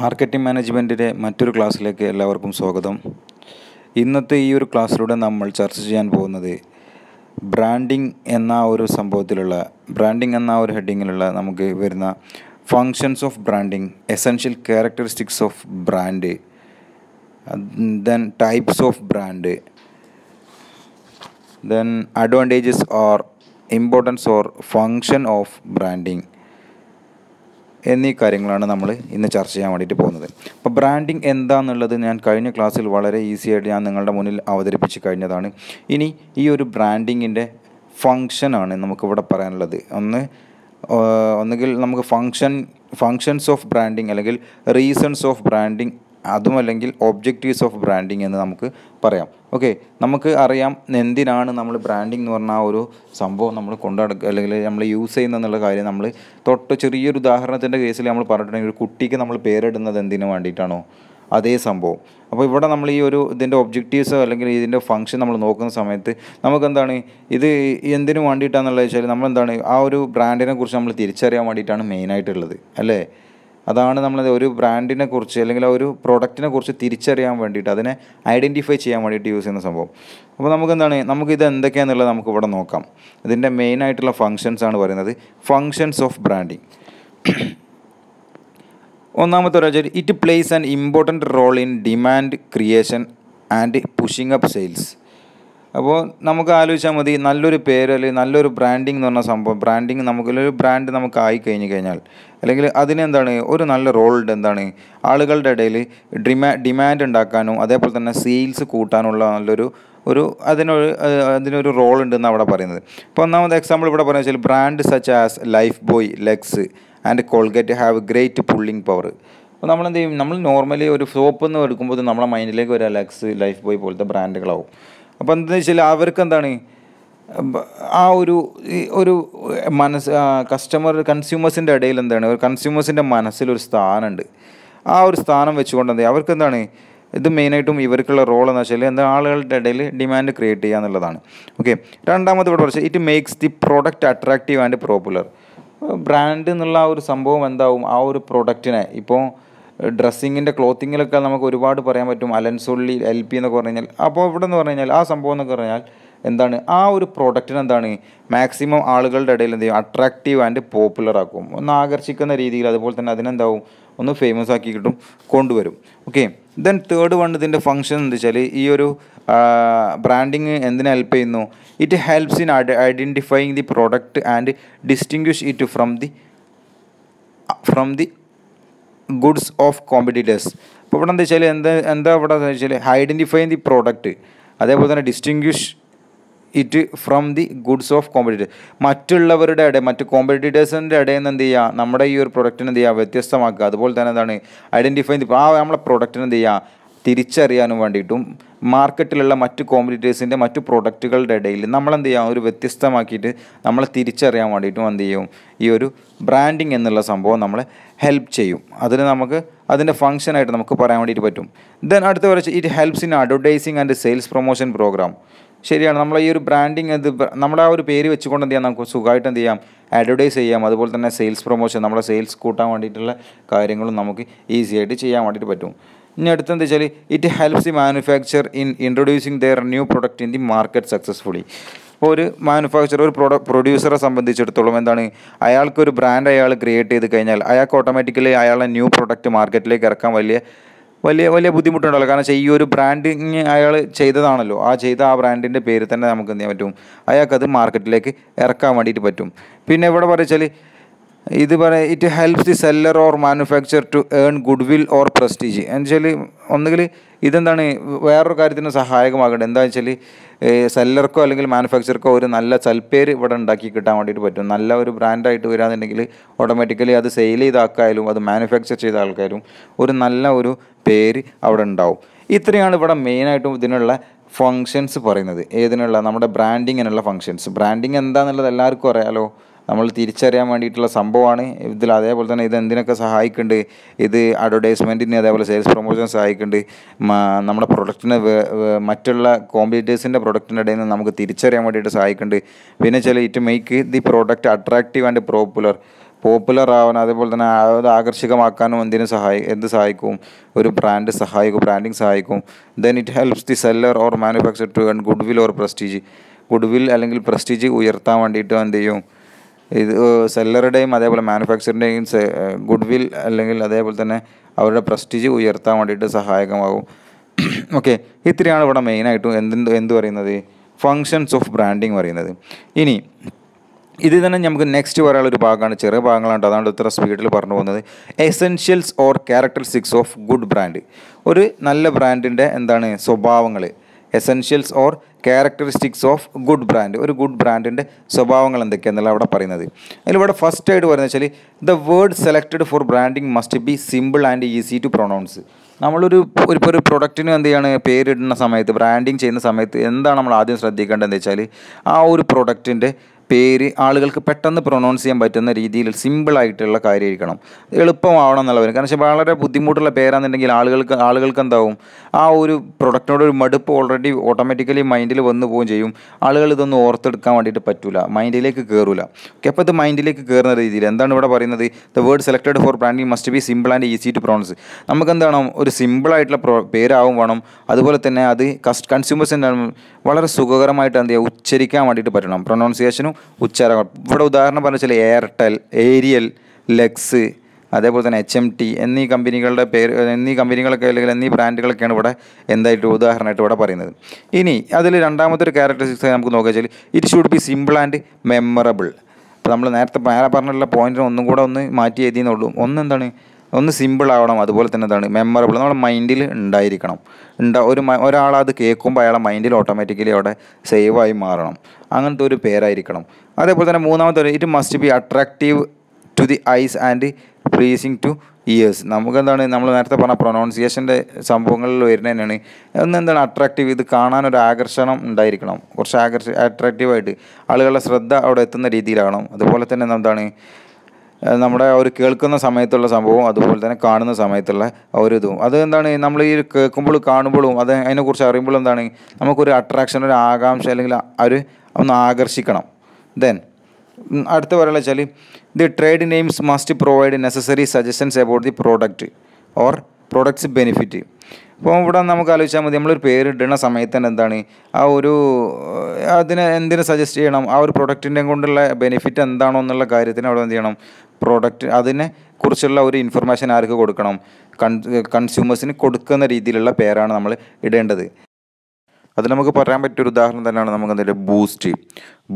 marketing മാനേജ്മെൻറ്റിൻ്റെ മറ്റൊരു ക്ലാസ്സിലേക്ക് എല്ലാവർക്കും സ്വാഗതം ഇന്നത്തെ ഈ ഒരു ക്ലാസ്സിലൂടെ നമ്മൾ ചർച്ച ചെയ്യാൻ പോകുന്നത് ബ്രാൻഡിംഗ് എന്ന ഒരു സംഭവത്തിലുള്ള ബ്രാൻഡിംഗ് എന്ന ഒരു ഹെഡിങ്ങിലുള്ള നമുക്ക് വരുന്ന functions of branding essential characteristics of brand then types of brand then advantages or importance or function of branding എന്നീ കാര്യങ്ങളാണ് നമ്മൾ ഇന്ന് ചർച്ച ചെയ്യാൻ വേണ്ടിയിട്ട് പോകുന്നത് അപ്പോൾ ബ്രാൻഡിങ് എന്താണെന്നുള്ളത് ഞാൻ കഴിഞ്ഞ ക്ലാസ്സിൽ വളരെ ഈസി ആയിട്ട് ഞാൻ നിങ്ങളുടെ മുന്നിൽ അവതരിപ്പിച്ച് കഴിഞ്ഞതാണ് ഇനി ഈ ഒരു ബ്രാൻഡിങ്ങിൻ്റെ ഫങ്ഷനാണ് നമുക്കിവിടെ പറയാനുള്ളത് ഒന്ന് ഒന്നുകിൽ നമുക്ക് ഫങ്ഷൻ ഫങ്ഷൻസ് ഓഫ് ബ്രാൻഡിങ് അല്ലെങ്കിൽ റീസൺസ് ഓഫ് ബ്രാൻഡിങ് അതുമല്ലെങ്കിൽ ഒബ്ജക്റ്റീവ്സ് ഓഫ് ബ്രാൻഡിങ് എന്ന് നമുക്ക് പറയാം ഓക്കെ നമുക്ക് അറിയാം എന്തിനാണ് നമ്മൾ ബ്രാൻഡിങ് എന്ന് പറഞ്ഞ ആ ഒരു സംഭവം നമ്മൾ കൊണ്ടു അല്ലെങ്കിൽ നമ്മൾ യൂസ് ചെയ്യുന്നതെന്നുള്ള കാര്യം നമ്മൾ തൊട്ട് ചെറിയൊരു ഉദാഹരണത്തിൻ്റെ കേസിൽ നമ്മൾ പറഞ്ഞിട്ടുണ്ടെങ്കിൽ ഒരു കുട്ടിക്ക് നമ്മൾ പേരിടുന്നത് എന്തിനു വേണ്ടിയിട്ടാണോ അതേ സംഭവം അപ്പോൾ ഇവിടെ നമ്മൾ ഈ ഒരു ഇതിൻ്റെ ഒബ്ജക്റ്റീവ്സോ അല്ലെങ്കിൽ ഇതിൻ്റെ ഫംഗ്ഷൻ നമ്മൾ നോക്കുന്ന സമയത്ത് നമുക്കെന്താണ് ഇത് എന്തിനു വേണ്ടിയിട്ടാണെന്നുള്ളത് വെച്ചാൽ നമ്മളെന്താണ് ആ ഒരു ബ്രാൻഡിനെ കുറിച്ച് നമ്മൾ തിരിച്ചറിയാൻ വേണ്ടിയിട്ടാണ് മെയിനായിട്ടുള്ളത് അല്ലേ അതാണ് നമ്മൾ ഒരു ബ്രാൻഡിനെ കുറിച്ച് അല്ലെങ്കിൽ ആ ഒരു പ്രൊഡക്റ്റിനെ കുറിച്ച് തിരിച്ചറിയാൻ വേണ്ടിയിട്ട് അതിനെ ഐഡൻറ്റിഫൈ ചെയ്യാൻ വേണ്ടിയിട്ട് യൂസ് ചെയ്യുന്ന സംഭവം അപ്പോൾ നമുക്ക് എന്താണ് നമുക്ക് ഇത് എന്തൊക്കെയാണെന്നുള്ളത് നമുക്ക് ഇവിടെ നോക്കാം ഇതിൻ്റെ മെയിൻ ആയിട്ടുള്ള ഫങ്ഷൻസ് ആണ് പറയുന്നത് ഫങ്ഷൻസ് ഓഫ് ബ്രാൻഡിങ് ഒന്നാമത്തെ ഒരു it plays an important role in demand creation and pushing up sales അപ്പോൾ നമുക്ക് ആലോചിച്ചാൽ മതി നല്ലൊരു പേര് അല്ലെങ്കിൽ നല്ലൊരു ബ്രാൻഡിങ് എന്ന് പറഞ്ഞ സംഭവം ബ്രാൻഡിങ് നമുക്കൊരു ബ്രാൻഡ് നമുക്ക് ആയി കഴിഞ്ഞു കഴിഞ്ഞാൽ അല്ലെങ്കിൽ അതിനെന്താണ് ഒരു നല്ല റോളുണ്ട് എന്താണ് ആളുകളുടെ ഇടയിൽ ഡിമാ ഡിമാൻഡ് ഉണ്ടാക്കാനും അതേപോലെ തന്നെ സെയിൽസ് കൂട്ടാനുള്ള നല്ലൊരു ഒരു അതിനൊരു അതിനൊരു റോൾ ഉണ്ടെന്ന് അവിടെ പറയുന്നത് ഇപ്പോൾ ഒന്നാമത് എക്സാമ്പിൾ ഇവിടെ പറയുന്നത് വെച്ചാൽ brand such as lifebuoy Lux and Colgate have great pulling power അപ്പോൾ നമ്മൾ ചെയ്യും നമ്മൾ നോർമലി ഒരു സോപ്പ് എന്ന് എടുക്കുമ്പോൾ നമ്മുടെ മൈൻഡിലേക്ക് ഒരു അലക്സ് ലൈഫ് ബോയ് പോലത്തെ ബ്രാൻഡുകളാവും അപ്പോൾ എന്താണെന്ന് വെച്ചാൽ അവർക്ക് എന്താണ് ആ ഒരു ഒരു മനസ്സ് കസ്റ്റമർ കൺസ്യൂമേഴ്സിൻ്റെ ഇടയിൽ എന്താണ് ഒരു കൺസ്യൂമേഴ്സിൻ്റെ മനസ്സിലൊരു സ്ഥാനമുണ്ട് ആ ഒരു സ്ഥാനം വെച്ചുകൊണ്ട് എന്താ അവർക്ക് എന്താണ് ഇത് മെയിനായിട്ടും ഇവർക്കുള്ള റോൾ എന്ന് വെച്ചാൽ എന്താ ആളുകളുടെ ഇടയിൽ ഡിമാൻഡ് ക്രിയേറ്റ് ചെയ്യുക എന്നുള്ളതാണ് ഓക്കെ രണ്ടാമത് ഇവിടെ പറഞ്ഞാൽ it makes the product attractive and popular brand എന്നുള്ള ആ ഒരു സംഭവം എന്താവും ആ ഒരു പ്രോഡക്റ്റിനെ ഇപ്പോൾ ഡ്രസ്സിങ്ങിൻ്റെ ക്ലോത്തിങ്ങിലൊക്കെ നമുക്ക് ഒരുപാട് പറയാൻ പറ്റും അലൻസുള്ളി എൽ പി എന്നൊക്കെ പറഞ്ഞു കഴിഞ്ഞാൽ അപ്പോൾ ഇവിടെ എന്ന് പറഞ്ഞു കഴിഞ്ഞാൽ ആ സംഭവം എന്നൊക്കെ പറഞ്ഞാൽ എന്താണ് ആ ഒരു പ്രോഡക്റ്റിന് എന്താണ് മാക്സിമം ആളുകളുടെ ഇടയിൽ എന്ത് ചെയ്യും അട്രാക്റ്റീവ് ആൻഡ് പോപ്പുലർ ആക്കും ഒന്ന് ആകർഷിക്കുന്ന രീതിയിൽ അതുപോലെ തന്നെ അതിനെന്താവും ഒന്ന് ഫേമസ് ആക്കി കിട്ടും കൊണ്ടുവരും ഓക്കെ ദെൻ തേർഡ് വൺ ഇതിൻ്റെ ഫങ്ഷൻ എന്താ വെച്ചാൽ ഈ ഒരു ബ്രാൻഡിങ് എന്തിനെ ഹെൽപ്പ് ചെയ്യുന്നു it helps in identifying the product and distinguish it from the from the goods of competitors അപ്പോൾ ഇവിടെ എന്താ വെച്ചാൽ എന്താ എന്താ ഇവിടെ വെച്ചാൽ ഐഡൻറ്റിഫൈ ദി പ്രോഡക്റ്റ് അതേപോലെ തന്നെ distinguish it from the goods of competitors മറ്റുള്ളവരുടെ ഇടയിൽ മറ്റ് കോമ്പറ്റീറ്റേഴ്സിൻ്റെ ഇടയിൽ നിന്ന് എന്ത് ചെയ്യുക നമ്മുടെ ഈ ഒരു പ്രൊഡക്റ്റിനെന്ത് ചെയ്യുക വ്യത്യസ്തമാക്കുക അതുപോലെ തന്നെ എന്താണ് ഐഡൻറ്റിഫൈ ആ നമ്മളെ പ്രൊഡക്റ്റിനെന്ത് ചെയ്യുക തിരിച്ചറിയാനും വേണ്ടിയിട്ടും മാർക്കറ്റിലുള്ള മറ്റ് കോമ്പറ്റീറ്റേഴ്സിൻ്റെ മറ്റു പ്രോഡക്റ്റുകളുടെ ഇടയിൽ നമ്മൾ എന്ത് ചെയ്യാം ഒരു വ്യത്യസ്തമാക്കിയിട്ട് നമ്മളെ തിരിച്ചറിയാൻ വേണ്ടിയിട്ടും എന്ത് ചെയ്യും ഈ ഒരു ബ്രാൻഡിങ് എന്നുള്ള സംഭവം നമ്മളെ ഹെൽപ്പ് ചെയ്യും അതിന് നമുക്ക് അതിൻ്റെ ഫങ്ഷനായിട്ട് നമുക്ക് പറയാൻ വേണ്ടിയിട്ട് പറ്റും ദെൻ അടുത്ത വരച്ച് it helps in advertising and sales promotion program ശരിയാണ് നമ്മൾ ഈ ഒരു ബ്രാൻഡിങ് എന്ത് നമ്മുടെ ആ ഒരു പേര് വെച്ചുകൊണ്ട് എന്ത് ചെയ്യാം നമുക്ക് സുഖമായിട്ട് എന്ത് ചെയ്യാം അഡ്വർടൈസ് ചെയ്യാം അതുപോലെ തന്നെ സെയിൽസ് പ്രൊമോഷൻ നമ്മുടെ സെയിൽസ് കൂട്ടാൻ വേണ്ടിയിട്ടുള്ള കാര്യങ്ങളും നമുക്ക് ഈസി ആയിട്ട് ചെയ്യാൻ വേണ്ടിയിട്ട് പറ്റും ഇനി അടുത്തെന്ത് വെച്ചാൽ it helps the manufacture in introducing their new product in the market successfully ഒരു മാനുഫാക്ചർ ഒരു പ്രൊഡ പ്രൊഡ്യൂസറെ സംബന്ധിച്ചിടത്തോളം എന്താണ് അയാൾക്കൊരു ബ്രാൻഡ് അയാൾ ക്രിയേറ്റ് ചെയ്ത് കഴിഞ്ഞാൽ അയാൾക്ക് ഓട്ടോമാറ്റിക്കലി അയാളെ ന്യൂ പ്രൊഡക്റ്റ് മാർക്കറ്റിലേക്ക് ഇറക്കാൻ വലിയ വലിയ വലിയ ബുദ്ധിമുട്ടുണ്ടല്ലോ കാരണം ഈ ഒരു ബ്രാൻഡിങ് അയാൾ ചെയ്തതാണല്ലോ ആ ചെയ്ത ആ ബ്രാൻഡിൻ്റെ പേര് തന്നെ നമുക്ക് എന്ത് ചെയ്യാൻ പറ്റും അയാൾക്കത് മാർക്കറ്റിലേക്ക് ഇറക്കാൻ വേണ്ടിയിട്ട് പറ്റും പിന്നെ ഇവിടെ പറയച്ചാൽ ഇത് പറയാം it helps the seller or manufacture to earn goodwill or prestige എന്നുവെച്ചാൽ ഒന്നുകിൽ ഇതെന്താണ് വേറൊരു കാര്യത്തിന് സഹായകമാകേണ്ടത് എന്താ വെച്ചാൽ സെല്ലർക്കോ അല്ലെങ്കിൽ മാനുഫാക്ചർക്കോ ഒരു നല്ല ചൽപ്പേര് ഇവിടെ ഉണ്ടാക്കി കിട്ടാൻ വേണ്ടിയിട്ട് പറ്റും നല്ല ഒരു ബ്രാൻഡായിട്ട് വരാന്നുണ്ടെങ്കിൽ ഓട്ടോമാറ്റിക്കലി അത് സെയിൽ ചെയ്ത ആൾക്കാരും അത് മാനുഫാക്ചർ ചെയ്ത ആൾക്കാരും ഒരു നല്ല ഒരു പേര് അവിടെ ഉണ്ടാവും ഇത്രയാണ് ഇവിടെ മെയിനായിട്ടും ഇതിനുള്ള ഫങ്ഷൻസ് പറയുന്നത് ഏതിനുള്ള നമ്മുടെ ബ്രാൻഡിങ്ങിനുള്ള ഫങ്ഷൻസ് ബ്രാൻഡിങ് എന്താണെന്നുള്ളത് എല്ലാവർക്കും അറിയാലോ നമ്മൾ തിരിച്ചറിയാൻ വേണ്ടിയിട്ടുള്ള സംഭവമാണ് ഇതിൽ അതേപോലെ തന്നെ ഇത് എന്തിനൊക്കെ സഹായിക്കുന്നുണ്ട് ഇത് അഡ്വർടൈസ്മെൻറ്റിന് അതേപോലെ സെയിൽസ് പ്രൊമോഷൻ സഹായിക്കുന്നുണ്ട് നമ്മുടെ പ്രൊഡക്റ്റിന് മറ്റുള്ള കോമ്പറ്റീറ്റേഴ്സിൻ്റെ പ്രൊഡക്റ്റിൻ്റെ ഇടയിൽ നിന്ന് നമുക്ക് തിരിച്ചറിയാൻ വേണ്ടിയിട്ട് സഹായിക്കുന്നുണ്ട് പിന്നെ ചില it make the product attractive and popular popular ആവാൻ അതേപോലെ തന്നെ അത് ആകർഷകമാക്കാനും എന്തിനും സഹായി എന്ത് സഹായിക്കും ഒരു ബ്രാൻഡ് സഹായിക്കും ബ്രാൻഡിങ് സഹായിക്കും then it helps the seller or manufacture to goodwill or prestige goodwill അല്ലെങ്കിൽ പ്രസ്റ്റീജ് ഉയർത്താൻ വേണ്ടിയിട്ട് എന്ത് ചെയ്യും ഇത് സെല്ലറുടെയും അതേപോലെ മാനുഫാക്ചറിൻ്റെയും ഗുഡ് വിൽ അല്ലെങ്കിൽ അതേപോലെ തന്നെ അവരുടെ പ്രസ്റ്റീജ് ഉയർത്താൻ വേണ്ടിയിട്ട് സഹായകമാകും ഓക്കെ ഇത്രയാണ് ഇവിടെ മെയിനായിട്ടും എന്ത് എന്ത് പറയുന്നത് ഫങ്ഷൻസ് ഓഫ് ബ്രാൻഡിങ് പറയുന്നത് ഇനി ഇത് തന്നെ നമുക്ക് നെക്സ്റ്റ് പറയാനുള്ള ഒരു ഭാഗമാണ് ചെറിയ ഭാഗങ്ങളാണ് അതാണ് ഇത്ര സ്പീഡിൽ പറഞ്ഞു പോകുന്നത് essentials or characteristics of good brand ഒരു നല്ല ബ്രാൻഡിൻ്റെ എന്താണ് സ്വഭാവങ്ങൾ essentials or characteristics of good brand ഒരു ഗുഡ് ബ്രാൻഡിൻ്റെ സ്വഭാവങ്ങൾ എന്തൊക്കെയാണെന്നല്ല അവിടെ പറയുന്നത് അതിലിവിടെ ഫസ്റ്റ് ആയിട്ട് പറയുന്നത് വെച്ചാൽ the word selected for branding must be simple and easy to pronounce നമ്മളൊരു ഒരു ഇപ്പോൾ ഒരു പ്രൊഡക്റ്റിന് എന്ത് ചെയ്യാണ് പേരിടുന്ന സമയത്ത് ബ്രാൻഡിങ് ചെയ്യുന്ന സമയത്ത് എന്താണ് നമ്മൾ ആദ്യം ശ്രദ്ധിക്കേണ്ടതെന്ന് വെച്ചാൽ ആ ഒരു പ്രൊഡക്റ്റിൻ്റെ പേര് ആളുകൾക്ക് പെട്ടെന്ന് പ്രൊണൗൺസ് ചെയ്യാൻ പറ്റുന്ന രീതിയിൽ സിമ്പിളായിട്ടുള്ള കാര്യമായിരിക്കണം എളുപ്പമാവണം എന്നുള്ളവർ കാരണം പക്ഷേ വളരെ ബുദ്ധിമുട്ടുള്ള പേരാണെന്നുണ്ടെങ്കിൽ ആളുകൾക്ക് ആളുകൾക്ക് എന്താവും ആ ഒരു പ്രൊഡക്റ്റിനോട് ഒരു മടുപ്പ് ഓൾറെഡി ഓട്ടോമാറ്റിക്കലി മൈൻഡിൽ വന്നു പോവുകയും ചെയ്യും ആളുകൾ ഇതൊന്നും ഓർത്തെടുക്കാൻ വേണ്ടിയിട്ട് പറ്റില്ല മൈൻഡിലേക്ക് കയറില്ല ഓക്കെ അപ്പോൾ ഇത് മൈൻഡിലേക്ക് കയറുന്ന രീതിയിൽ എന്താണ് ഇവിടെ പറയുന്നത് the word selected for branding must be simple and easy to pronounce നമുക്ക് എന്താണ് ഒരു സിമ്പിളായിട്ടുള്ള പ്രൊ പേരാവും വേണം അതുപോലെ തന്നെ അത് കസ് കൺസ്യൂമേഴ്സ് എന്താണ് വളരെ സുഖകരമായിട്ട് എന്ത് ചെയ്യുക ഉച്ചരിക്കാൻ വേണ്ടിയിട്ട് പറ്റണം പ്രൊണൗൺസിയേഷനും ഉച്ചാരണം ഇവിടെ ഉദാഹരണം പറഞ്ഞ വെച്ചാൽ എയർടെൽ ഏരിയൽ ലെക്സ് അതേപോലെ തന്നെ എച്ച് എം ടി എന്നീ കമ്പനികളുടെ പേര് എന്നീ കമ്പനികളൊക്കെ അല്ലെങ്കിൽ എന്നീ ബ്രാൻഡുകളൊക്കെയാണ് ഇവിടെ എന്തായിട്ട് ഉദാഹരണമായിട്ട് ഇവിടെ പറയുന്നത് ഇനി അതിൽ രണ്ടാമത്തെ ഒരു ക്യാരക്ടറിസ്റ്റിക്സ് നമുക്ക് നോക്കുക വെച്ചാൽ it should be simple and memorable അപ്പോൾ നമ്മൾ നേരത്തെ പറഞ്ഞിട്ടുള്ള പോയിന്റിന് ഒന്നും കൂടെ ഒന്ന് മാറ്റി എഴുതിയെന്നുള്ളൂ ഒന്ന് എന്താണ് ഒന്ന് സിമ്പിൾ ആവണം അതുപോലെ തന്നെ എന്താണ് മെമ്മറബിൾ നമ്മുടെ മൈൻഡിൽ ഉണ്ടായിരിക്കണം ഉണ്ടാ ഒരു ഒരാൾ അത് കേൾക്കുമ്പോൾ അയാളെ മൈൻഡിൽ ഓട്ടോമാറ്റിക്കലി അവിടെ സേവായി മാറണം അങ്ങനത്തെ ഒരു പേരായിരിക്കണം അതേപോലെ തന്നെ മൂന്നാമത്തെ it must be attractive to the eyes and pleasing to ears നമുക്കെന്താണ് നമ്മൾ നേരത്തെ പറഞ്ഞ പ്രൊനൗൺസിയേഷൻ്റെ സംഭവങ്ങളിൽ വരുന്ന തന്നെയാണ് ഒന്ന് എന്താണ് അട്രാക്റ്റീവ് ഇത് കാണാനൊരു ആകർഷണം ഉണ്ടായിരിക്കണം കുറച്ച് ആകർഷ അട്രാക്റ്റീവായിട്ട് ആളുകളുടെ ശ്രദ്ധ അവിടെ എത്തുന്ന രീതിയിലാകണം അതുപോലെ തന്നെ എന്താണ് നമ്മുടെ ഒരു കേൾക്കുന്ന സമയത്തുള്ള സംഭവവും അതുപോലെ തന്നെ കാണുന്ന സമയത്തുള്ള ഒരു ഇതും അത് എന്താണ് നമ്മൾ ഈ കേൾക്കുമ്പോൾ കാണുമ്പോഴും അത് അതിനെക്കുറിച്ച് അറിയുമ്പോൾ എന്താണ് നമുക്കൊരു അട്രാക്ഷൻ ഒരു ആകാംക്ഷ അല്ലെങ്കിൽ അവർ ഒന്ന് ആകർഷിക്കണം ദെൻ അടുത്ത പറയുന്നത് വെച്ചാൽ the trade names must provide necessary suggestions about the product or products benefit അപ്പോൾ ഇവിടെ നമുക്ക് ആലോചിച്ചാൽ മതി നമ്മളൊരു പേരിടുന്ന സമയത്ത് തന്നെ എന്താണ് ആ ഒരു അതിനെ എന്തിനു സജസ്റ്റ് ചെയ്യണം ആ ഒരു പ്രൊഡക്റ്റിൻ്റെ കൊണ്ടുള്ള ബെനിഫിറ്റ് എന്താണോ എന്നുള്ള കാര്യത്തിന് അവിടെ എന്ത് ചെയ്യണം പ്രോഡക്റ്റ് അതിനെ കുറിച്ചുള്ള ഒരു ഇൻഫർമേഷൻ ആർക്ക് കൊടുക്കണം കൺ കൺസ്യൂമേഴ്സിന് കൊടുക്കുന്ന രീതിയിലുള്ള പേരാണ് നമ്മൾ ഇടേണ്ടത് അത് നമുക്ക് പറയാൻ പറ്റിയൊരു ഉദാഹരണം തന്നെയാണ് നമുക്ക് എന്തെങ്കിലും ബൂസ്റ്റ്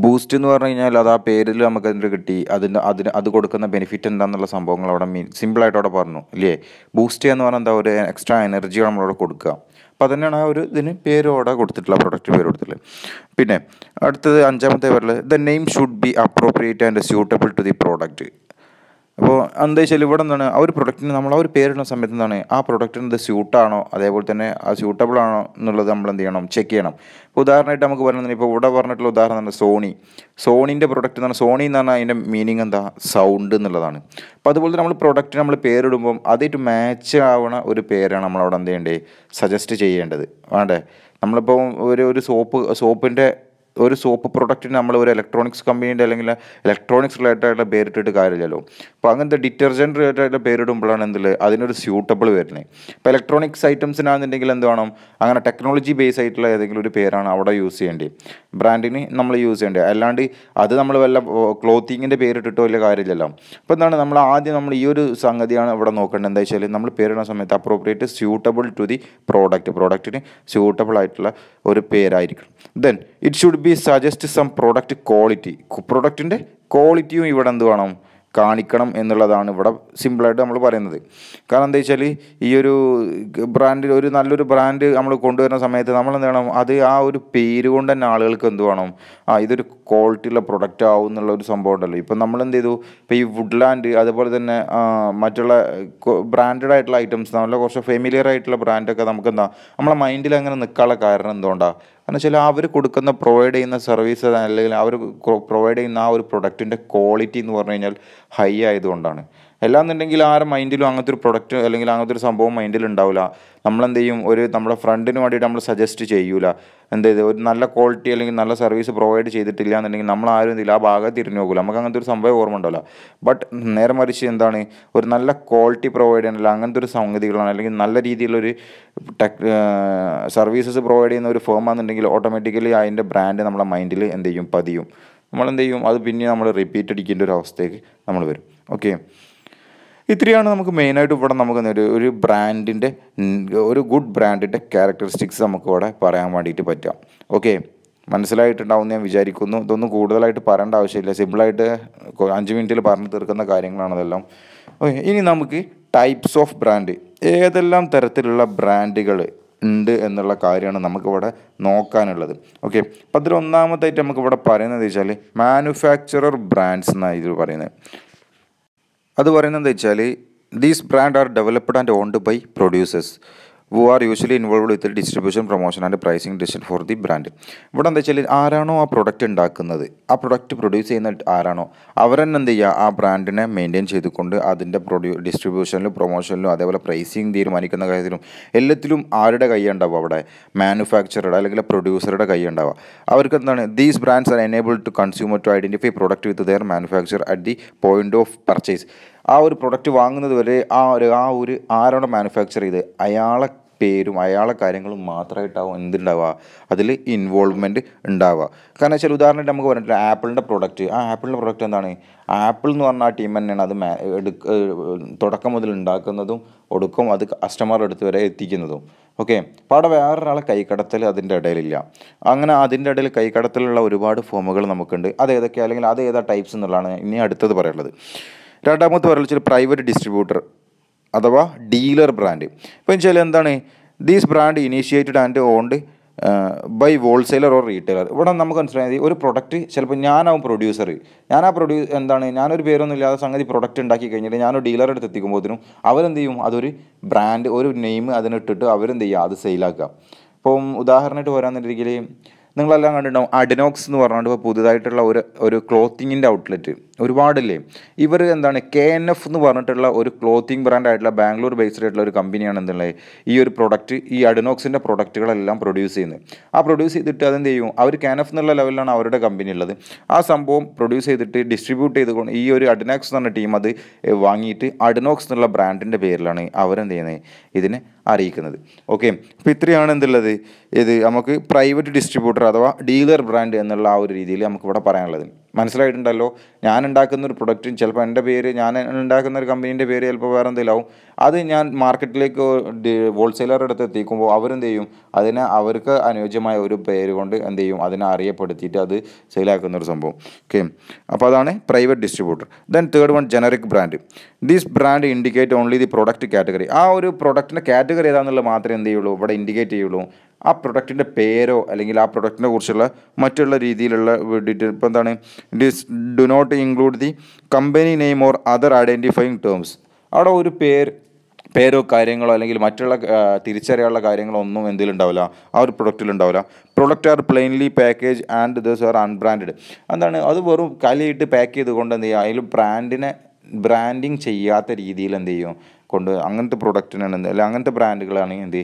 ബൂസ്റ്റ് എന്ന് പറഞ്ഞു കഴിഞ്ഞാൽ അത് ആ പേരിൽ നമുക്ക് എന്തെങ്കിലും കിട്ടി അതിന് അതിന് അത് കൊടുക്കുന്ന ബെനിഫിറ്റ് എന്താണെന്നുള്ള സംഭവങ്ങൾ അവിടെ മീൻ സിമ്പിളായിട്ട് അവിടെ പറഞ്ഞു ഇല്ലേ ബൂസ്റ്റ് എന്ന് പറഞ്ഞാൽ എന്താ ഒരു എക്സ്ട്രാ എനർജി നമ്മളവിടെ കൊടുക്കുക അപ്പോൾ തന്നെയാണ് ആ ഒരു ഇതിന് അവിടെ കൊടുത്തിട്ടുള്ള പ്രൊഡക്റ്റ് പേര് കൊടുത്തിട്ടുള്ളത് പിന്നെ അടുത്തത് അഞ്ചാമത്തെ പേരിൽ the name should be appropriate and suitable to the product അപ്പോൾ എന്താ വെച്ചാൽ ഇവിടെ എന്താണ് ആ ഒരു പ്രൊഡക്റ്റിന് നമ്മൾ ആ ഒരു പേരിടുന്ന സമയത്ത് എന്താണ് ആ പ്രൊഡക്റ്റിന് ഇത് സ്യൂട്ടാണോ അതേപോലെ തന്നെ ആ സ്യൂട്ടബിൾ ആണോ എന്നുള്ളത് നമ്മൾ എന്ത് ചെയ്യണം ചെക്ക് ചെയ്യണം ഇപ്പോൾ ഉദാഹരണമായിട്ട് നമുക്ക് പറയുന്നത് ഇപ്പോൾ ഇവിടെ പറഞ്ഞിട്ടുള്ള ഉദാഹരണമാണ് സോണി സോണിൻ്റെ പ്രൊഡക്റ്റ് എന്ന് സോണി എന്ന് പറഞ്ഞാൽ അതിൻ്റെ മീനിങ് എന്താ സൗണ്ട് എന്നുള്ളതാണ് അപ്പോൾ അതുപോലെ തന്നെ നമ്മൾ പ്രൊഡക്റ്റ് നമ്മൾ പേരിടുമ്പം അതായിട്ട് മാച്ച് ആവണ ഒരു പേരാണ് നമ്മളവിടെ എന്ത് ചെയ്യേണ്ടത് സജസ്റ്റ് ചെയ്യേണ്ടത് വേണ്ടേ നമ്മളിപ്പോൾ ഒരു ഒരു സോപ്പ് സോപ്പിൻ്റെ ഒരു സോപ്പ് പ്രൊഡക്റ്റിന് നമ്മൾ ഒരു ഇലക്ട്രോണിക്സ് കമ്പനീൻ്റെ അല്ലെങ്കിൽ ഇലക്ട്രോണിക്സ് റിലേറ്റഡ് ആയിട്ടുള്ള പേരിട്ടിട്ട് കാര്യമില്ലല്ലോ അപ്പോൾ അങ്ങനത്തെ ഡിറ്റർജൻറ്റ് റിലേറ്റഡ് ആയിട്ടുള്ള പേരിടുമ്പോഴാണ് എന്തില് അതിനൊരു സ്യൂട്ടബിൾ വരുന്നത് ഇപ്പോൾ ഇലക്ട്രോണിക്സ് ഐറ്റംസിനാണെന്നുണ്ടെങ്കിൽ എന്ത് വേണം അങ്ങനെ ടെക്നോളജി ബേസ് ആയിട്ടുള്ള ഏതെങ്കിലും ഒരു പേരാണ് അവിടെ യൂസ് ചെയ്യേണ്ടത് ബ്രാൻഡിന് നമ്മൾ യൂസ് ചെയ്യേണ്ടത് അല്ലാണ്ട് അത് നമ്മൾ വല്ല ക്ലോത്തിങ്ങിൻ്റെ പേരിട്ടിട്ടോ വലിയ കാര്യമില്ലല്ലോ അപ്പോൾ എന്താണ് നമ്മൾ ആദ്യം നമ്മൾ ഈ ഒരു സംഗതിയാണ് ഇവിടെ നോക്കേണ്ടത് എന്താ വെച്ചാൽ നമ്മൾ പേരിടുന്ന സമയത്ത് appropriate suitable to the product പ്രോഡക്റ്റിന് സ്യൂട്ടബിൾ ആയിട്ടുള്ള ഒരു പേരായിരിക്കണം then it should be suggest some product quality പ്രൊഡക്റ്റിൻ്റെ ക്വാളിറ്റിയും ഇവിടെ എന്ത് വേണം കാണിക്കണം എന്നുള്ളതാണ് ഇവിടെ സിമ്പിളായിട്ട് നമ്മൾ പറയുന്നത് കാരണം എന്താ വെച്ചാൽ ഈ ഒരു ബ്രാൻഡ് ഒരു നല്ലൊരു ബ്രാൻഡ് നമ്മൾ കൊണ്ടുവരുന്ന സമയത്ത് നമ്മൾ എന്ത് വേണം അത് ആ ഒരു പേര് കൊണ്ട് തന്നെ ആളുകൾക്ക് എന്ത് വേണം ആ ഇതൊരു ക്വാളിറ്റിയുള്ള പ്രൊഡക്റ്റ് ആവും എന്നുള്ള ഒരു സംഭവം ഉണ്ടല്ലോ ഇപ്പം നമ്മൾ എന്ത് ചെയ്തു ഇപ്പോൾ ഈ വുഡ്ലാൻഡ് അതുപോലെ തന്നെ മറ്റുള്ള ബ്രാൻഡഡ് ആയിട്ടുള്ള ഐറ്റംസ് നല്ല കുറച്ച് ഫെമിലിയർ ആയിട്ടുള്ള ബ്രാൻഡൊക്കെ നമുക്ക് എന്താ നമ്മളെ മൈൻഡിൽ അങ്ങനെ നിൽക്കാനുള്ള കാരണം എന്തുകൊണ്ടാണ് കാരണം വെച്ചാൽ അവർ കൊടുക്കുന്ന പ്രൊവൈഡ് ചെയ്യുന്ന സർവീസ് അല്ലെങ്കിൽ അവർ പ്രൊവൈഡ് ചെയ്യുന്ന ആ ഒരു പ്രൊഡക്റ്റിൻ്റെ ക്വാളിറ്റി എന്ന് പറഞ്ഞു കഴിഞ്ഞാൽ ഹൈ ആയതുകൊണ്ടാണ് അല്ലാന്നുണ്ടെങ്കിൽ ആരും മൈൻഡിലും അങ്ങനത്തെ ഒരു പ്രൊഡക്റ്റ് അല്ലെങ്കിൽ അങ്ങനത്തെ ഒരു സംഭവം മൈൻഡിൽ ഉണ്ടാവില്ല നമ്മളെന്ത് ചെയ്യും ഒരു നമ്മുടെ ഫ്രണ്ടിന് വേണ്ടിയിട്ട് നമ്മൾ സജസ്റ്റ് ചെയ്യൂല എന്ത് ചെയ്ത് ഒരു നല്ല ക്വാളിറ്റി അല്ലെങ്കിൽ നല്ല സർവീസ് പ്രൊവൈഡ് ചെയ്തിട്ടില്ല എന്നുണ്ടെങ്കിൽ നമ്മൾ ആരും എന്തില്ല ആ ഭാഗത്ത് തിരിഞ്ഞു പോകില്ല നമുക്ക് അങ്ങനത്തെ ഒരു സംഭവം ഓർമ്മ ഉണ്ടാവില്ല ബട്ട് നേരെ മറിച്ച് എന്താണ് ഒരു നല്ല ക്വാളിറ്റി പ്രൊവൈഡ് ചെയ്യണമല്ലോ അങ്ങനത്തെ ഒരു സംഗതികളാണ് അല്ലെങ്കിൽ നല്ല രീതിയിലൊരു ടെക് സർവീസസ് പ്രൊവൈഡ് ചെയ്യുന്ന ഒരു ഫേം ആണെന്നുണ്ടെങ്കിൽ ഓട്ടോമാറ്റിക്കലി അതിൻ്റെ ബ്രാൻഡ് നമ്മുടെ മൈൻഡിൽ എന്ത് ചെയ്യും പതിയും നമ്മൾ എന്ത് ചെയ്യും അത് പിന്നെ നമ്മൾ റിപ്പീറ്റ് അടിക്കേണ്ട ഒരു അവസ്ഥയ്ക്ക് നമ്മൾ വരും ഓക്കെ ഇത്രയാണ് നമുക്ക് മെയിനായിട്ട് ഇവിടെ നമുക്ക് ഒരു ഒരു ബ്രാൻഡിൻ്റെ ഒരു ഗുഡ് ബ്രാൻഡിൻ്റെ ക്യാരക്ടറിസ്റ്റിക്സ് നമുക്ക് ഇവിടെ പറയാൻ വേണ്ടിയിട്ട് പറ്റുക ഓക്കെ മനസ്സിലായിട്ടുണ്ടാവും ഞാൻ വിചാരിക്കുന്നു ഇതൊന്നും കൂടുതലായിട്ട് പറയേണ്ട ആവശ്യമില്ല സിമ്പിളായിട്ട് അഞ്ച് മിനിറ്റിൽ പറഞ്ഞു തീർക്കുന്ന കാര്യങ്ങളാണ് അതെല്ലാം ഓക്കെ ഇനി നമുക്ക് ടൈപ്സ് ഓഫ് ബ്രാൻഡ് ഏതെല്ലാം തരത്തിലുള്ള ബ്രാൻഡുകൾ ഉണ്ട് എന്നുള്ള കാര്യമാണ് നമുക്കിവിടെ നോക്കാനുള്ളത് ഓക്കെ അപ്പം അതിൽ ഒന്നാമതായിട്ട് നമുക്കിവിടെ പറയുന്നത് വെച്ചാൽ മാനുഫാക്ചറർ ബ്രാൻഡ്സ് എന്നാണ് ഇതിൽ പറയുന്നത് അത് പറയുന്നത് എന്താ വെച്ചാൽ these brand are developed and owned by producers who are usually involve with distribution promotion and pricing decision for the brand ഇവിടെ എന്താ വെച്ചാൽ ആരാണോ ആ പ്രൊഡക്റ്റ് ഉണ്ടാക്കുന്നത് ആ പ്രൊഡക്റ്റ് പ്രൊഡ്യൂസ് ചെയ്യുന്ന ആരാണോ തന്നെ എന്ത് ചെയ്യുക ആ ബ്രാൻഡിനെ മെയിൻറ്റെയിൻ ചെയ്തുകൊണ്ട് അതിൻ്റെ പ്രൊഡ്യൂ ഡിസ്ട്രിബ്യൂഷനിലും പ്രൊമോഷനിലും അതേപോലെ പ്രൈസിങ് തീരുമാനിക്കുന്ന കാര്യത്തിലും എല്ലാത്തിലും ആരുടെ കൈയുണ്ടാവുക അവിടെ മാനുഫാക്ചറുടെ അല്ലെങ്കിൽ പ്രൊഡ്യൂസറുടെ കൈയുണ്ടാവുക അവർക്ക് എന്താണ് these brands are enable to consumer to identify product with their manufacture at the point of purchase ആ ഒരു പ്രൊഡക്റ്റ് വാങ്ങുന്നത് വരെ ആ ഒരു ആ ഒരു ആരാണ് മാനുഫാക്ചർ ചെയ്ത് അയാളെ പേരും അയാളെ കാര്യങ്ങളും മാത്രമായിട്ടാവും എന്തുണ്ടാവുക അതിൽ ഇൻവോൾവ്മെൻറ്റ് ഉണ്ടാവുക കാരണം വെച്ചാൽ ഉദാഹരണമായിട്ട് നമുക്ക് പറഞ്ഞിട്ടില്ല ആപ്പിളിൻ്റെ പ്രൊഡക്റ്റ് ആ ആപ്പിളിൻ്റെ പ്രൊഡക്റ്റ് എന്താണ് ആപ്പിൾ എന്ന് പറഞ്ഞ ആ ടീം തന്നെയാണ് അത് എടുക്ക തുടക്കം മുതൽ ഉണ്ടാക്കുന്നതും ഒടുക്കം അത് കസ്റ്റമറുടെ അടുത്ത് വരെ എത്തിക്കുന്നതും ഓക്കെ അപ്പോൾ അവിടെ വേറൊരാളെ കൈക്കടത്തൽ അതിൻ്റെ ഇടയിലില്ല അങ്ങനെ അതിൻ്റെ ഇടയിൽ കൈക്കടത്തലുള്ള ഒരുപാട് ഫോമുകൾ നമുക്കുണ്ട് അത് ഏതൊക്കെയാണ് അല്ലെങ്കിൽ അത് ഏതാ ടൈപ്സ് എന്നുള്ളതാണ് ഇനി അടുത്തത് പറയുള്ളത് രണ്ടാമത്തെ പറയുന്നത് പ്രൈവറ്റ് ഡിസ്ട്രിബ്യൂട്ടർ അഥവാ ഡീലർ ബ്രാൻഡ് ഇപ്പോൾ വെച്ചാൽ എന്താണ് these brand initiated and owned by wholesaler or retailer ഇവിടെ നമുക്ക് മനസ്സിലായത് ഒരു പ്രൊഡക്റ്റ് ചിലപ്പോൾ ഞാനാവും പ്രൊഡ്യൂസർ ഞാൻ ആ പ്രൊഡ്യൂ എന്താണ് ഞാനൊരു പേരൊന്നും ഇല്ലാതെ സംഗതി പ്രൊഡക്റ്റ് ഉണ്ടാക്കി കഴിഞ്ഞിട്ട് ഞാനൊരു ഡീലറെ അടുത്ത് എത്തിക്കുമ്പോഴത്തേനും അവരെന്ത് ചെയ്യും അതൊരു ബ്രാൻഡ് ഒരു നെയിം അതിനിട്ടിട്ട് അവരെന്ത് ചെയ്യുക അത് സെയിലാക്കുക ഇപ്പം ഉദാഹരണമായിട്ട് പോരാന്നുണ്ടെങ്കിൽ നിങ്ങളെല്ലാം കണ്ടിട്ടുണ്ടാവും അഡിനോക്സ് എന്ന് പറഞ്ഞുകൊണ്ട് ഇപ്പോൾ പുതുതായിട്ടുള്ള ഒരു ഒരു ക്ലോത്തിങ്ങിൻ്റെ ഔട്ട്ലെറ്റ് ഒരുപാടില്ലേ ഇവർ എന്താണ് കെ എൻ എഫ് എന്ന് പറഞ്ഞിട്ടുള്ള ഒരു ക്ലോത്തിങ് ബ്രാൻഡ് ആയിട്ടുള്ള ബാംഗ്ലൂർ ബേസ്ഡ് ആയിട്ടുള്ള ഒരു കമ്പനിയാണ് എന്തുള്ളത് ഈ ഒരു പ്രൊഡക്റ്റ് ഈ അഡിനോക്സിൻ്റെ പ്രൊഡക്റ്റുകളെല്ലാം പ്രൊഡ്യൂസ് ചെയ്യുന്നത് ആ പ്രൊഡ്യൂസ് ചെയ്തിട്ട് അതെന്ത് ചെയ്യും അവർ കെ എൻ എഫ് എന്നുള്ള ലെവലിലാണ് അവരുടെ കമ്പനി ഉള്ളത് ആ സംഭവം പ്രൊഡ്യൂസ് ചെയ്തിട്ട് ഡിസ്ട്രിബ്യൂട്ട് ചെയ്തുകൊണ്ട് ഈ ഒരു അഡിനോക്സ് എന്ന് പറഞ്ഞ ടീം അത് വാങ്ങിയിട്ട് അഡിനോക്സ് എന്നുള്ള ബ്രാൻഡിൻ്റെ പേരിലാണ് അവരെന്ത് ചെയ്യുന്നത് ഇതിനെ അറിയിക്കുന്നത് ഓക്കെ അപ്പോൾ ഇത്രയാണ് എന്തുള്ളത് ഇത് നമുക്ക് പ്രൈവറ്റ് ഡിസ്ട്രിബ്യൂട്ടർ അഥവാ ഡീലർ ബ്രാൻഡ് എന്നുള്ള ആ ഒരു രീതിയിൽ നമുക്കിവിടെ പറയാനുള്ളത് മനസ്സിലായിട്ടുണ്ടല്ലോ ഞാൻ ഉണ്ടാക്കുന്ന ഒരു പ്രൊഡക്റ്റും ചിലപ്പോൾ എൻ്റെ പേര് ഞാൻ ഉണ്ടാക്കുന്ന ഒരു കമ്പനീൻ്റെ പേര് ചിലപ്പോൾ വേറെ എന്തെങ്കിലും ആവും അത് ഞാൻ മാർക്കറ്റിലേക്ക് ഹോൾസെയിലറുടെ അടുത്ത് എത്തിക്കുമ്പോൾ അവരെന്ത് ചെയ്യും അതിനെ അവർക്ക് അനുയോജ്യമായ ഒരു പേര് കൊണ്ട് എന്ത് ചെയ്യും അതിനെ അറിയപ്പെടുത്തിയിട്ട് അത് സെയിലാക്കുന്ന ഒരു സംഭവം ഓക്കെ അപ്പോൾ അതാണ് private distributor then third one generic brand this brand indicate only the product category ആ ഒരു പ്രൊഡക്റ്റിൻ്റെ കാറ്റഗറി ഏതാണെന്നുള്ളത് മാത്രമേ എന്ത് ചെയ്യുള്ളൂ ഇവിടെ ഇൻഡിക്കേറ്റ് ചെയ്യുള്ളൂ ആ പ്രൊഡക്റ്റിൻ്റെ പേരോ അല്ലെങ്കിൽ ആ പ്രൊഡക്റ്റിനെ കുറിച്ചുള്ള മറ്റുള്ള രീതിയിലുള്ള ഡീറ്റെയിൽ ഇപ്പോൾ എന്താണ് these do not include the company name or other identifying terms അവിടെ ഒരു പേര് പേരോ കാര്യങ്ങളോ അല്ലെങ്കിൽ മറ്റുള്ള തിരിച്ചറിയാനുള്ള കാര്യങ്ങളോ ഒന്നും എന്തെങ്കിലും ഉണ്ടാവില്ല ആ ഒരു പ്രൊഡക്റ്റിൽ ഉണ്ടാവില്ല product are plainly package and those are unbrand എന്താണ് അത് വെറും കലിയിട്ട് പാക്ക് ചെയ്തുകൊണ്ട് എന്ത് ചെയ്യുക അതിൽ ബ്രാൻഡിനെ ബ്രാൻഡിങ് ചെയ്യാത്ത രീതിയിൽ എന്ത് ചെയ്യും കൊണ്ട് അങ്ങനത്തെ പ്രൊഡക്റ്റിനാണ് എന്ത് അല്ലെങ്കിൽ അങ്ങനത്തെ ബ്രാൻഡുകളാണ് എന്ത്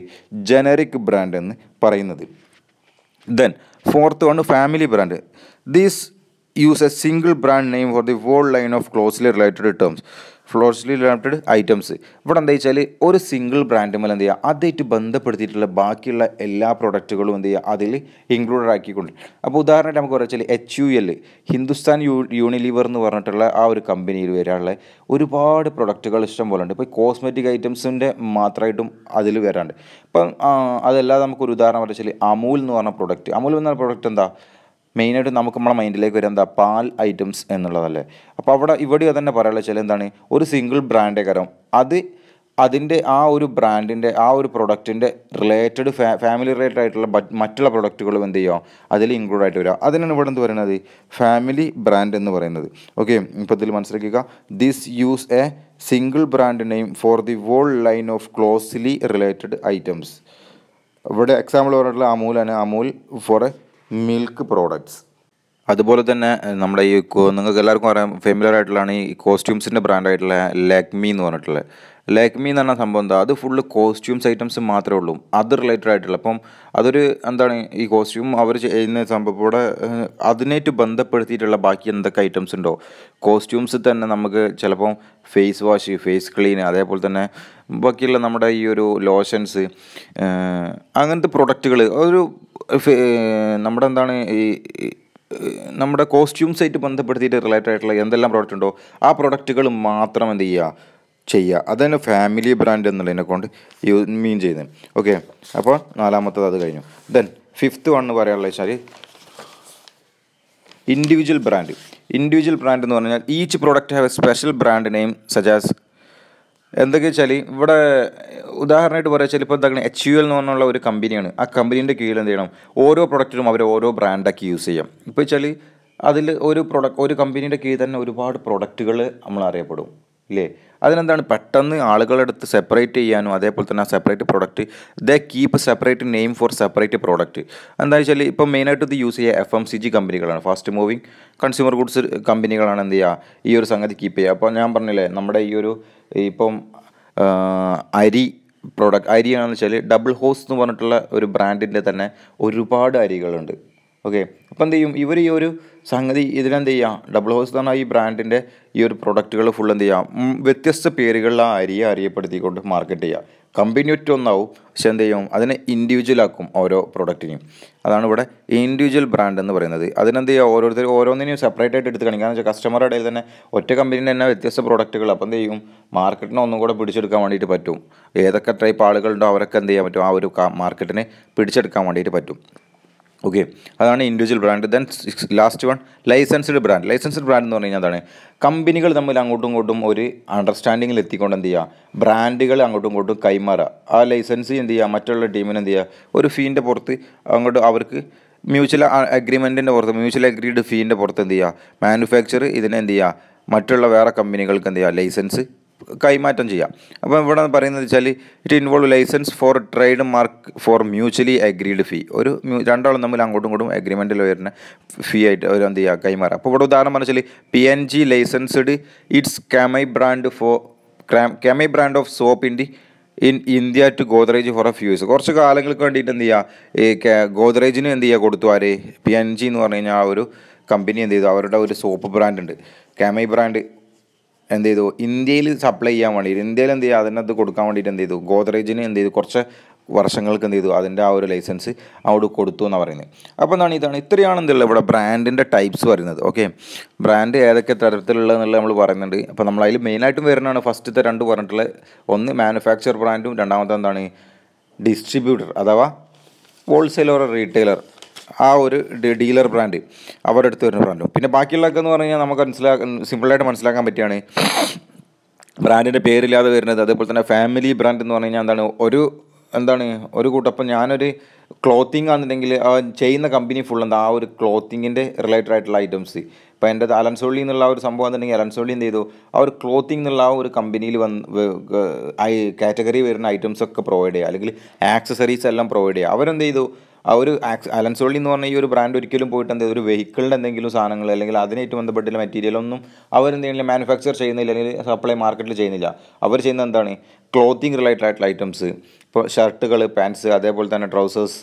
ജനറിക് ബ്രാൻഡ് എന്ന് പറയുന്നത് then fourth one family brand these use a single brand name for the whole line of closely related terms closely related items ഇവിടെ എന്താ വെച്ചാൽ ഒരു സിംഗിൾ ബ്രാൻഡ് മേലെ എന്ത് ചെയ്യുക അതായിട്ട് ബന്ധപ്പെടുത്തിയിട്ടുള്ള ബാക്കിയുള്ള എല്ലാ പ്രൊഡക്റ്റുകളും എന്ത് ചെയ്യുക അതിൽ ഇൻക്ലൂഡഡ് ആക്കിക്കൊണ്ട് അപ്പോൾ ഉദാഹരണമായിട്ട് നമുക്ക് പറയാം H U L Hindustan u Unilever എന്ന് പറഞ്ഞിട്ടുള്ള ആ ഒരു കമ്പനിയിൽ വരാനുള്ള ഒരുപാട് പ്രൊഡക്റ്റുകൾ ഇഷ്ടം പോലെ ഉണ്ട് ഇപ്പോൾ കോസ്മെറ്റിക് ഐറ്റംസിൻ്റെ മാത്രമായിട്ടും അതിൽ വരാണ്ട് ഇപ്പം അതല്ലാതെ നമുക്കൊരു ഉദാഹരണം പറഞ്ഞാൽ അമൂൽ എന്ന് പറഞ്ഞ പ്രൊഡക്റ്റ് അമൂൽ എന്ന പ്രൊഡക്റ്റ് എന്താ മെയിനായിട്ട് നമുക്ക് നമ്മുടെ മൈൻഡിലേക്ക് വരുന്നത് എന്താ പാൽ ഐറ്റംസ് എന്നുള്ളതല്ലേ അപ്പോൾ അവിടെ ഇവിടെ തന്നെ പറയാനുള്ള ചില എന്താണ് ഒരു സിംഗിൾ ബ്രാൻഡേ കരം അത് അതിൻ്റെ ആ ഒരു ബ്രാൻഡിൻ്റെ ആ ഒരു പ്രൊഡക്റ്റിൻ്റെ റിലേറ്റഡ് ഫാ ഫാമിലി റിലേറ്റഡ് ആയിട്ടുള്ള മറ്റുള്ള പ്രൊഡക്റ്റുകളും എന്ത് ചെയ്യുമോ അതിൽ ഇൻക്ലൂഡ് ആയിട്ട് വരിക അതിനാണ് ഇവിടെ എന്ത് പറയുന്നത് ഫാമിലി ബ്രാൻഡ് എന്ന് പറയുന്നത് ഓക്കെ ഇപ്പോൾ ഇതിൽ മനസ്സിലാക്കുക this use a single brand name for the whole line of closely related items ഇവിടെ എക്സാമ്പിൾ പറഞ്ഞിട്ടുള്ള അമൂലാണ് Amul for a milk products അതുപോലെ തന്നെ നമ്മുടെ ഈ നിങ്ങൾക്ക് എല്ലാവർക്കും അറിയാം ഫെമിലർ ആയിട്ടുള്ളതാണ് ഈ കോസ്റ്റ്യൂംസിൻ്റെ ബ്രാൻഡായിട്ടുള്ള ലാക്മി എന്ന് പറഞ്ഞിട്ടുള്ളത് ലേക്മി എന്ന് പറഞ്ഞ സംഭവം എന്താ അത് ഫുള്ള് കോസ്റ്റ്യൂംസ് ഐറ്റംസ് മാത്രമേ ഉള്ളൂ അത് റിലേറ്റഡ് ആയിട്ടുള്ള അപ്പം അതൊരു എന്താണ് ഈ കോസ്റ്റ്യൂം അവർ ചെയ്യുന്ന സംഭവത്തോടെ അതിനായിട്ട് ബന്ധപ്പെടുത്തിയിട്ടുള്ള ബാക്കി എന്തൊക്കെ ഐറ്റംസ് ഉണ്ടോ കോസ്റ്റ്യൂംസ് തന്നെ നമുക്ക് ചിലപ്പം ഫേസ് വാഷ് ഫേസ് ക്ലീൻ അതേപോലെ തന്നെ ബാക്കിയുള്ള നമ്മുടെ ഈ ഒരു ലോഷൻസ് അങ്ങനത്തെ പ്രൊഡക്റ്റുകൾ ഒരു നമ്മുടെ എന്താണ് ഈ നമ്മുടെ കോസ്റ്റ്യൂംസായിട്ട് ബന്ധപ്പെടുത്തിയിട്ട് റിലേറ്റഡ് ആയിട്ടുള്ള എന്തെല്ലാം പ്രോഡക്റ്റ് ഉണ്ടോ ആ പ്രോഡക്റ്റുകൾ മാത്രം എന്ത് ചെയ്യുക ചെയ്യുക അതാണ് ഫാമിലി ബ്രാൻഡ് എന്നുള്ളതിനെ കൊണ്ട് മീൻ ചെയ്യുന്നത് ഓക്കെ അപ്പോൾ നാലാമത്തത് അത് കഴിഞ്ഞു ദെൻ ഫിഫ്ത്ത് വൺ എന്ന് പറയാനുള്ള വെച്ചാൽ ഇൻഡിവിജ്വൽ ബ്രാൻഡ് ഇൻഡിവിജ്വൽ ബ്രാൻഡ് എന്ന് പറഞ്ഞാൽ each product have a special brand name such as എന്തൊക്കെ വെച്ചാൽ ഇവിടെ ഉദാഹരണമായിട്ട് പറയുക വെച്ചാൽ ഇപ്പോൾ എന്താണ് എച്ച് യു എൽ എന്ന് പറഞ്ഞുള്ള ഒരു കമ്പനിയാണ് ആ കമ്പനീൻ്റെ കീഴിൽ എന്ത് ചെയ്യണം ഓരോ പ്രൊഡക്റ്റിനും അവർ ഓരോ ബ്രാൻഡാക്കി യൂസ് ചെയ്യാം ഇപ്പോൾ വെച്ചാൽ അതിൽ ഒരു പ്രൊഡക്റ്റ് ഒരു കമ്പനീൻ്റെ കീഴിൽ തന്നെ ഒരുപാട് പ്രൊഡക്റ്റുകൾ നമ്മൾ അറിയപ്പെടും ഇല്ലേ അതിനെന്താണ് പെട്ടെന്ന് ആളുകളെടുത്ത് സെപ്പറേറ്റ് ചെയ്യാനും അതേപോലെ തന്നെ ആ separate product the keep separate name for separate product എന്താ വെച്ചാൽ ഇപ്പം മെയിനായിട്ട് ഇത് യൂസ് ചെയ്യുക എഫ് എം സി ജി കമ്പനികളാണ് ഫാസ്റ്റ് മൂവിങ് കൺസ്യൂമർ ഗുഡ്സ് കമ്പനികളാണ് എന്ത് ചെയ്യുക ഈ ഒരു സംഗതി കീപ്പ് ചെയ്യുക അപ്പോൾ ഞാൻ പറഞ്ഞില്ലേ നമ്മുടെ ഈ ഒരു ഇപ്പം അരി പ്രോഡക്റ്റ് അരിയാണെന്ന് വെച്ചാൽ ഡബിൾ ഹോസ് എന്ന് പറഞ്ഞിട്ടുള്ള ഒരു ബ്രാൻഡിൻ്റെ തന്നെ ഒരുപാട് അരികളുണ്ട് ഓക്കെ അപ്പോൾ എന്ത് ചെയ്യും ഇവർ ഈ ഒരു സംഗതി ഇതിലെന്ത് ചെയ്യുക ഡബിൾ ഹോസ് എന്ന് പറഞ്ഞാൽ ഈ ബ്രാൻഡിൻ്റെ ഈ ഒരു പ്രൊഡക്റ്റുകൾ ഫുൾ എന്ത് ചെയ്യാം വ്യത്യസ്ത പേരുകളിൽ അരിയെ അറിയപ്പെടുത്തിക്കൊണ്ട് മാർക്കറ്റ് ചെയ്യുക കമ്പനി ഒറ്റ ഒന്നാവും പക്ഷെ എന്ത് ചെയ്യും അതിനെ ഇൻഡിവിജ്വൽ ആക്കും ഓരോ പ്രൊഡക്റ്റിനെയും അതാണ് ഇവിടെ ഇൻഡിവിജ്വൽ ബ്രാൻഡ് എന്ന് പറയുന്നത് അതിനെന്ത് ചെയ്യുക ഓരോരുത്തർ ഓരോന്നിനെയും സെപ്പറേറ്റ് ആയിട്ട് എടുത്ത് കാണിക്കുക എന്ന് വെച്ചാൽ കസ്റ്റമറുടെ ഇടയിൽ തന്നെ ഒറ്റ കമ്പനിൻ്റെ തന്നെ വ്യത്യസ്ത പ്രൊഡക്റ്റുകൾ അപ്പം എന്ത് ചെയ്യും മാർക്കറ്റിനെ ഒന്നും കൂടെ പിടിച്ചെടുക്കാൻ വേണ്ടിയിട്ട് പറ്റും ഏതൊക്കെ ടൈപ്പ് ആളുകളുണ്ടോ അവരൊക്കെ എന്ത് ചെയ്യാൻ പറ്റും ആ ഒരു മാർക്കറ്റിനെ പിടിച്ചെടുക്കാൻ വേണ്ടിയിട്ട് പറ്റും ഓക്കെ അതാണ് individual brand then last one licensed brand licensed brand എന്ന് പറഞ്ഞു കഴിഞ്ഞാൽ അതാണ് കമ്പനികൾ തമ്മിൽ അങ്ങോട്ടും ഇങ്ങോട്ടും ഒരു അണ്ടർസ്റ്റാൻഡിങ്ങിൽ എത്തിക്കൊണ്ട് എന്ത് ചെയ്യുക ബ്രാൻഡുകൾ അങ്ങോട്ടും ഇങ്ങോട്ടും കൈമാറുക ആ ലൈസൻസ് എന്ത് ചെയ്യുക മറ്റുള്ള ടീമിന് എന്ത് ചെയ്യുക ഒരു ഫീൻ്റെ പുറത്ത് അങ്ങോട്ട് അവർക്ക് മ്യൂച്വൽ അഗ്രിമെൻറ്റിൻ്റെ പുറത്ത് മ്യൂച്വൽ അഗ്രീഡ് ഫീൻ്റെ പുറത്ത് എന്ത് ചെയ്യുക മാനുഫാക്ചർ ഇതിനെ ചെയ്യുക മറ്റുള്ള വേറെ കമ്പനികൾക്ക് എന്ത് ചെയ്യുക ലൈസൻസ് കൈമാറ്റം ചെയ്യാം അപ്പം ഇവിടെ പറയുന്നത് വെച്ചാൽ it involve license for trade mark for mutually agreed fee ഒരു രണ്ടാളും തമ്മിൽ അങ്ങോട്ടും ഇങ്ങോട്ടും അഗ്രിമെൻറ്റിൽ വരുന്ന ഫീ ആയിട്ട് അവർ എന്ത് ചെയ്യുക കൈമാറുക അപ്പോൾ ഇവിടെ ഉദാഹരണം പറഞ്ഞാൽ P N G licensed its Camay brand for Camay brand of soap in the in India to Godrej for a few use കുറച്ച് കാലങ്ങൾക്ക് വേണ്ടിയിട്ട് എന്ത് ചെയ്യുക ഈ ഗോദ്രേജിന് എന്ത് ചെയ്യുക കൊടുത്തു ആര് പി എൻ ജി എന്ന് പറഞ്ഞു കഴിഞ്ഞാൽ ആ ഒരു കമ്പനി എന്ത് ചെയ്തു അവരുടെ ഒരു സോപ്പ് ബ്രാൻഡ് ഉണ്ട് കാമൈ ബ്രാൻഡ് എന്ത് ചെയ്തു ഇന്ത്യയിൽ സപ്ലൈ ചെയ്യാൻ വേണ്ടിയിട്ട് ഇന്ത്യയിൽ എന്ത് ചെയ്യുക അതിനകത്ത് കൊടുക്കാൻ വേണ്ടിയിട്ട് എന്ത് ചെയ്തു ഗോദ്രേജിന് എന്ത് ചെയ്തു കുറച്ച് വർഷങ്ങൾക്ക് എന്ത് ചെയ്തു അതിൻ്റെ ആ ഒരു ലൈസൻസ് അവിടെ കൊടുത്തു എന്നാണ് പറയുന്നത് അപ്പോൾ എന്താണ് ഇതാണ് ഇത്രയാണ് എന്തുള്ള ഇവിടെ ബ്രാൻഡിൻ്റെ ടൈപ്സ് വരുന്നത് ഓക്കെ ബ്രാൻഡ് ഏതൊക്കെ തരത്തിലുള്ളതെന്നുള്ളത് നമ്മൾ പറയുന്നുണ്ട് അപ്പോൾ നമ്മൾ അതിൽ മെയിനായിട്ടും വരുന്നതാണ് ഫസ്റ്റത്തെ രണ്ട് പറഞ്ഞിട്ടുള്ള ഒന്ന് മാനുഫാക്ചർ ബ്രാൻഡും രണ്ടാമത്തെ എന്താണ് ഡിസ്ട്രിബ്യൂട്ടർ അഥവാ ഹോൾസെയിലർ റീറ്റെയിലർ ആ ഒരു ഡീലർ ബ്രാൻഡ് അവരുടെ അടുത്ത് വരുന്ന ബ്രാൻഡും പിന്നെ ബാക്കിയുള്ളതൊക്കെ എന്ന് പറഞ്ഞു കഴിഞ്ഞാൽ നമുക്ക് മനസ്സിലാക്കാൻ സിമ്പിളായിട്ട് മനസ്സിലാക്കാൻ പറ്റിയാണ് ബ്രാൻഡിൻ്റെ പേരില്ലാതെ വരുന്നത് അതേപോലെ തന്നെ ഫാമിലി ബ്രാൻഡ് എന്ന് പറഞ്ഞു കഴിഞ്ഞാൽ എന്താണ് ഒരു എന്താണ് ഒരു കൂട്ടം അപ്പം ഞാനൊരു ക്ലോത്തിങ് ആണെന്നുണ്ടെങ്കിൽ ചെയ്യുന്ന കമ്പനി ഫുൾ എന്താ ആ ഒരു ക്ലോത്തിങ്ങിൻ്റെ റിലേറ്റഡ് ആയിട്ടുള്ള ഐറ്റംസ് ഇപ്പോൾ എൻ്റെ അലൻസോളി എന്നുള്ള ഒരു സംഭവം എന്നുണ്ടെങ്കിൽ അലൻസോളി എന്ത് ചെയ്തു ആ ഒരു ക്ലോത്തിങ് എന്നുള്ള ആ ഒരു കമ്പനിയിൽ വന്ന് കാറ്റഗറി വരുന്ന ഐറ്റംസ് ഒക്കെ പ്രൊവൈഡ് ചെയ്യുക അല്ലെങ്കിൽ ആക്സസറീസ് എല്ലാം പ്രൊവൈഡ് ചെയ്യുക അവരെന്ത് ചെയ്തു ആ ഒരു ആക്സ് അലൻസോളി എന്ന് പറഞ്ഞ ഈ ഒരു ബ്രാൻഡ് ഒരിക്കലും പോയിട്ട് എന്താ ഒരു വെഹിക്കിളിൻ്റെ എന്തെങ്കിലും സാധനങ്ങൾ അല്ലെങ്കിൽ അതിനായിട്ട് ബന്ധപ്പെട്ടുള്ള മെറ്റീരിയലൊന്നും അവരെന്തെങ്കിലും മാനുഫാക്ചർ ചെയ്യുന്നില്ല അല്ലെങ്കിൽ സപ്ലൈ മാർക്കറ്റിൽ ചെയ്യുന്നില്ല അവർ ചെയ്യുന്നത് എന്താണ് ക്ലോത്തിങ് റിലേറ്റഡ് ആയിട്ടുള്ള ഐറ്റംസ് ഇപ്പോൾ ഷർട്ടുകൾ പാൻസ് അതേപോലെ തന്നെ ട്രൗസേഴ്സ്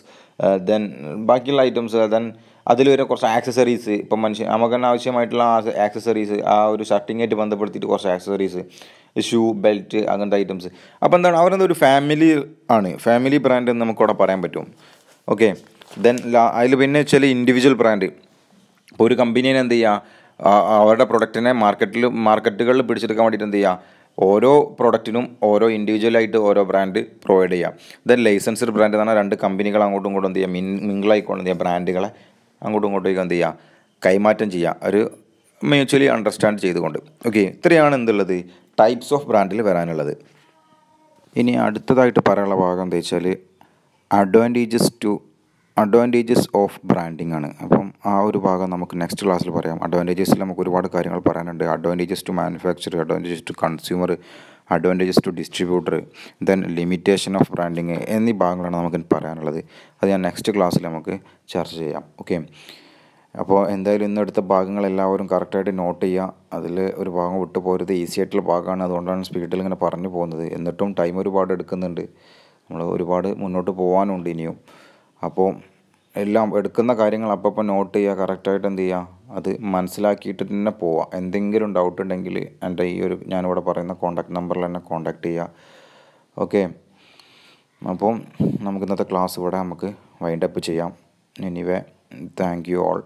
ദെൻ ബാക്കിയുള്ള ഐറ്റംസ് ദെൻ അതിൽ വരെ കുറച്ച് ആക്സസറീസ് ഇപ്പം മനുഷ്യൻ നമുക്ക് തന്നെ ആവശ്യമായിട്ടുള്ള ആക്സസറീസ് ആ ഒരു ഷർട്ടിങ്ങായിട്ട് ബന്ധപ്പെടുത്തിയിട്ട് കുറച്ച് ആക്സസറീസ് ഷൂ ബെൽറ്റ് അങ്ങനത്തെ ഐറ്റംസ് അപ്പോൾ എന്താണ് അവരെന്താ ഒരു ഫാമിലി ആണ് ഫാമിലി ബ്രാൻഡ് എന്ന് നമുക്കവിടെ പറയാൻ പറ്റും ഓക്കെ ദെൻ അതിൽ പിന്നെ വെച്ചാൽ ഇൻഡിവിജ്വൽ ബ്രാൻഡ് ഒരു കമ്പനീനെ എന്ത് ചെയ്യുക അവരുടെ പ്രൊഡക്റ്റിനെ മാർക്കറ്റിൽ മാർക്കറ്റുകളിൽ പിടിച്ചെടുക്കാൻ വേണ്ടിയിട്ട് എന്ത് ചെയ്യുക ഓരോ പ്രൊഡക്റ്റിനും ഓരോ ഇൻഡിവിജ്വലായിട്ട് ഓരോ ബ്രാൻഡ് പ്രൊവൈഡ് ചെയ്യാം ദെൻ ലൈസൻസ്ഡ് ബ്രാൻഡ് എന്ന് പറഞ്ഞാൽ രണ്ട് കമ്പനികൾ അങ്ങോട്ടും ഇങ്ങോട്ടും എന്ത് ചെയ്യാം മിൻ മിങ്കിളായിക്കൊണ്ട് എന്ത് ചെയ്യാം ബ്രാൻഡുകളെ അങ്ങോട്ടും ഇങ്ങോട്ടും എന്ത് ചെയ്യാം കൈമാറ്റം ചെയ്യുക ഒരു മ്യൂച്വലി അണ്ടർസ്റ്റാൻഡ് ചെയ്തുകൊണ്ട് ഓക്കെ ഇത്രയാണ് എന്തുള്ളത് ടൈപ്സ് ഓഫ് ബ്രാൻഡിൽ വരാനുള്ളത് ഇനി അടുത്തതായിട്ട് പറയാനുള്ള ഭാഗം എന്താ വെച്ചാൽ advantages to advantages of branding ആണ് അപ്പം ആ ഒരു ഭാഗം നമുക്ക് നെക്സ്റ്റ് ക്ലാസ്സിൽ പറയാം അഡ്വാൻറ്റേജസിൽ നമുക്ക് ഒരുപാട് കാര്യങ്ങൾ പറയാനുണ്ട് advantages to manufacture advantages to consumer advantages to distributor then limitation of branding എന്നീ ഭാഗങ്ങളാണ് നമുക്ക് പറയാനുള്ളത് അത് ഞാൻ നെക്സ്റ്റ് ക്ലാസ്സിൽ നമുക്ക് ചർച്ച ചെയ്യാം ഓക്കെ അപ്പോൾ എന്തായാലും ഇന്നെടുത്ത ഭാഗങ്ങൾ എല്ലാവരും കറക്റ്റായിട്ട് നോട്ട് ചെയ്യുക അതിൽ ഒരു ഭാഗം വിട്ടു പോരുത് ഈസി ആയിട്ടുള്ള ഭാഗമാണ് അതുകൊണ്ടാണ് സ്പീഡിൽ ഇങ്ങനെ പറഞ്ഞു പോകുന്നത് എന്നിട്ടും ടൈം ഒരുപാട് എടുക്കുന്നുണ്ട് നമ്മൾ ഒരുപാട് മുന്നോട്ട് പോകാനുണ്ട് ഇനിയും അപ്പോൾ എല്ലാം എടുക്കുന്ന കാര്യങ്ങൾ അപ്പപ്പോൾ നോട്ട് ചെയ്യുക കറക്റ്റായിട്ട് എന്ത് ചെയ്യുക അത് മനസ്സിലാക്കിയിട്ട് തന്നെ പോവാം എന്തെങ്കിലും ഡൗട്ട് ഉണ്ടെങ്കിൽ എൻ്റെ ഈ ഒരു ഞാനിവിടെ പറയുന്ന കോൺടാക്ട് നമ്പറിൽ തന്നെ കോൺടാക്ട് ചെയ്യുക ഓക്കെ അപ്പം നമുക്ക് ഇന്നത്തെ ക്ലാസ് ഇവിടെ നമുക്ക് വൈൻഡപ്പ് ചെയ്യാം എനിവേ താങ്ക് യു ഓൾ